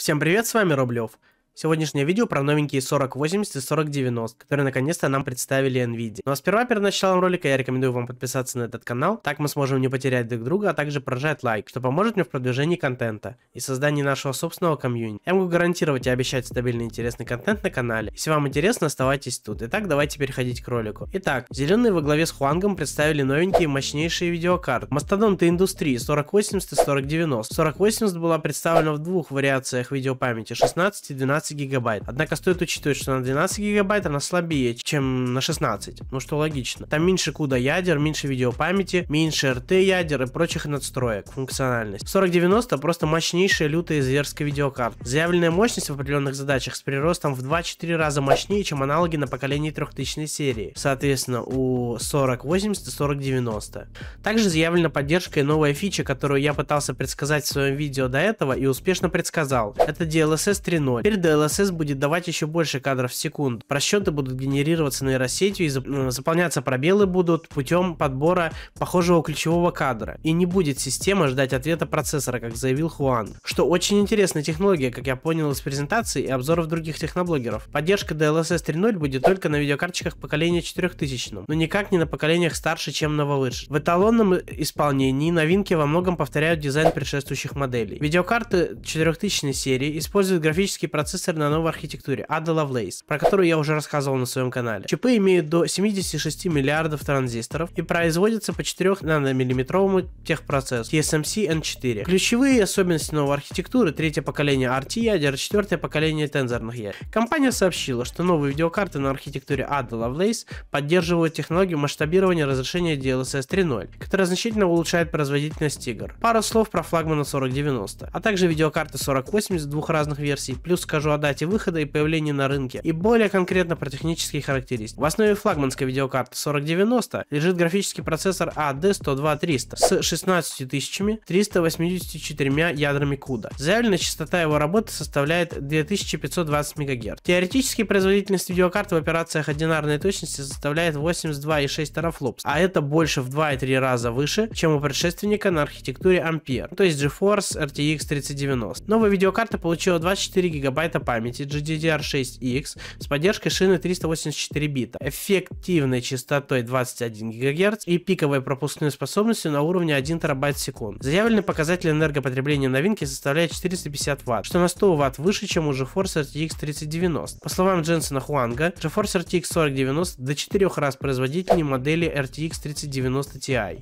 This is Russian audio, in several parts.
Всем привет, с вами Рублев. Сегодняшнее видео про новенькие 4080 и 4090, которые наконец-то нам представили NVIDIA. Ну а сперва, перед началом ролика, я рекомендую вам подписаться на этот канал, так мы сможем не потерять друг друга, а также прожать лайк, что поможет мне в продвижении контента и создании нашего собственного комьюнити. Я могу гарантировать и обещать стабильный интересный контент на канале. Если вам интересно, оставайтесь тут. Итак, давайте переходить к ролику. Итак, зеленые во главе с Хуангом представили новенькие мощнейшие видеокарты. Мастодонты индустрии 4080 и 4090. 4080 была представлена в двух вариациях видеопамяти 16 и 12 16 гигабайт. Однако стоит учитывать, что на 12 гигабайт она слабее, чем на 16, ну что логично. Там меньше CUDA ядер, меньше видеопамяти, меньше RT ядер и прочих надстроек, функциональность. 4090 просто мощнейшая лютая зверская видеокарта. Заявленная мощность в определенных задачах с приростом в 2-4 раза мощнее, чем аналоги на поколении 3000 серии. Соответственно, у 4080 и 4090. Также заявлена поддержка и новая фича, которую я пытался предсказать в своем видео до этого и успешно предсказал. Это DLSS 3.0. Теперь DLSS LSS будет давать еще больше кадров в секунду. Просчеты будут генерироваться нейросетью и заполняться пробелы будут путем подбора похожего ключевого кадра. И не будет система ждать ответа процессора, как заявил Хуан. Что очень интересная технология, как я понял из презентации и обзоров других техноблогеров. Поддержка DLSS 3.0 будет только на видеокарточках поколения 4000, но никак не на поколениях старше, чем нововыше. В эталонном э, исполнении новинки во многом повторяют дизайн предшествующих моделей. Видеокарты 4000 серии используют графический процесс процессор на новой архитектуре Ada Lovelace, про которую я уже рассказывал на своем канале. Чипы имеют до 76 миллиардов транзисторов и производятся по 4 наномиллиметровому техпроцессу TSMC N4. Ключевые особенности новой архитектуры третье поколение RT ядер, четвертое поколение тензорных ядер. Компания сообщила, что новые видеокарты на архитектуре Ada Lovelace поддерживают технологию масштабирования разрешения DLSS 3.0, которая значительно улучшает производительность игр. Пару слов про флагмана 4090, а также видеокарты 4080 двух разных версий, плюс скажу расскажу о дате выхода и появлении на рынке, и более конкретно про технические характеристики. В основе флагманской видеокарты 4090 лежит графический процессор AD а 102300 с 16 тысячами 384 ядрами CUDA. Заявленная частота его работы составляет 2520 МГц. Теоретически производительность видеокарты в операциях одинарной точности составляет 82,6 терафлопс, а это больше в 2,3 раза выше, чем у предшественника на архитектуре Ampere, то есть GeForce RTX 3090. Новая видеокарта получила 24 гигабайта памяти GDDR6X с поддержкой шины 384 бита, эффективной частотой 21 ГГц и пиковой пропускной способностью на уровне 1 ТБ в секунду. Заявленный показатель энергопотребления новинки составляет 450 Вт, что на 100 Вт выше, чем у GeForce RTX 3090. По словам Дженсона Хуанга, GeForce RTX 4090 до 4 раз производительнее модели RTX 3090 Ti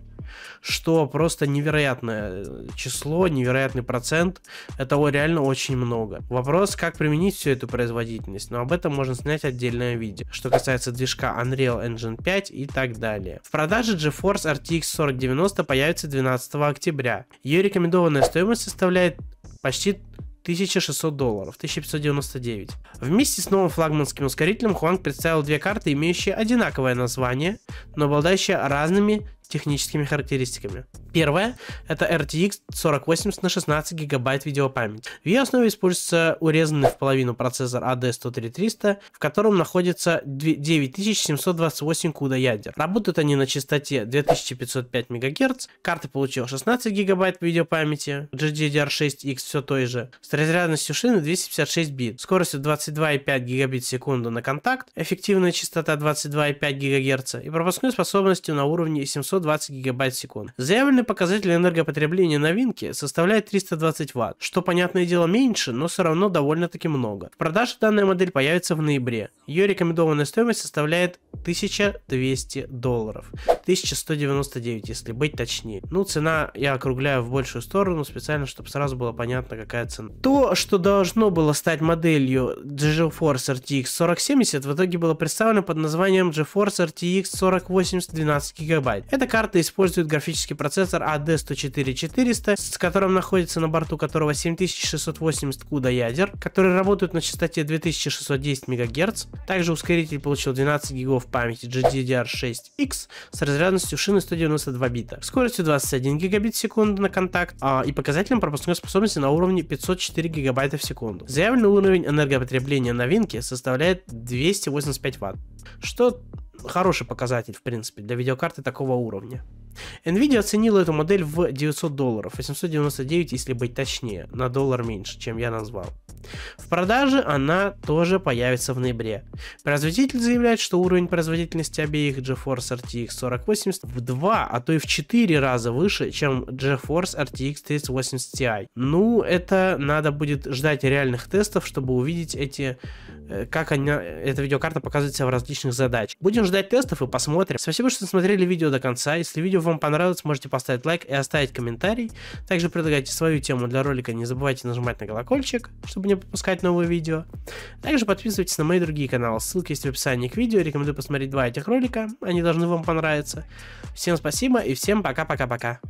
что просто невероятное э, число, невероятный процент. Этого реально очень много. Вопрос, как применить всю эту производительность, но об этом можно снять отдельное видео, что касается движка Unreal Engine 5 и так далее. В продаже GeForce RTX 4090 появится 12 октября. Ее рекомендованная стоимость составляет почти 1600 долларов, 1599. Вместе с новым флагманским ускорителем Хуанг представил две карты, имеющие одинаковое название, но обладающие разными техническими характеристиками. Первое – это RTX 4080 на 16 гигабайт видеопамяти. В ее основе используется урезанный в половину процессор AD103300, в котором находится 9728 CUDA ядер. Работают они на частоте 2505 МГц, Карта получила 16 гигабайт видеопамяти, GDDR6X все той же, с разрядностью шины 256 бит, скоростью 22,5 гигабит в секунду на контакт, эффективная частота 22,5 ГГц и пропускной способностью на уровне 700 120 гигабайт в секунду. Заявленный показатель энергопотребления новинки составляет 320 ватт, что, понятное дело, меньше, но все равно довольно-таки много. В продаже данная модель появится в ноябре. Ее рекомендованная стоимость составляет 1200 долларов. 1199, если быть точнее. Ну, цена я округляю в большую сторону, специально, чтобы сразу было понятно, какая цена. То, что должно было стать моделью GeForce RTX 4070, в итоге было представлено под названием GeForce RTX 4080 12 гигабайт. Это карта использует графический процессор AD104400, а с которым находится на борту которого 7680 CUDA ядер, которые работают на частоте 2610 МГц. Также ускоритель получил 12 гигов памяти GDDR6X с разрядностью шины 192 бита, скоростью 21 гигабит в секунду на контакт а, и показателем пропускной способности на уровне 504 гигабайта в секунду. Заявленный уровень энергопотребления новинки составляет 285 ватт, что хороший показатель, в принципе, для видеокарты такого уровня. Nvidia оценила эту модель в 900 долларов, 899, если быть точнее, на доллар меньше, чем я назвал. В продаже она тоже появится в ноябре. Производитель заявляет, что уровень производительности обеих GeForce RTX 4080 в 2, а то и в 4 раза выше, чем GeForce RTX 3080 Ti. Ну, это надо будет ждать реальных тестов, чтобы увидеть эти Э, как они, эта видеокарта показывает себя в различных задачах. Будем ждать тестов и посмотрим. Спасибо, что смотрели видео до конца. Если видео вам понравилось, можете поставить лайк и оставить комментарий. Также предлагайте свою тему для ролика. Не забывайте нажимать на колокольчик, чтобы не пропускать новые видео. Также подписывайтесь на мои другие каналы. Ссылки есть в описании к видео. Рекомендую посмотреть два этих ролика. Они должны вам понравиться. Всем спасибо и всем пока-пока-пока.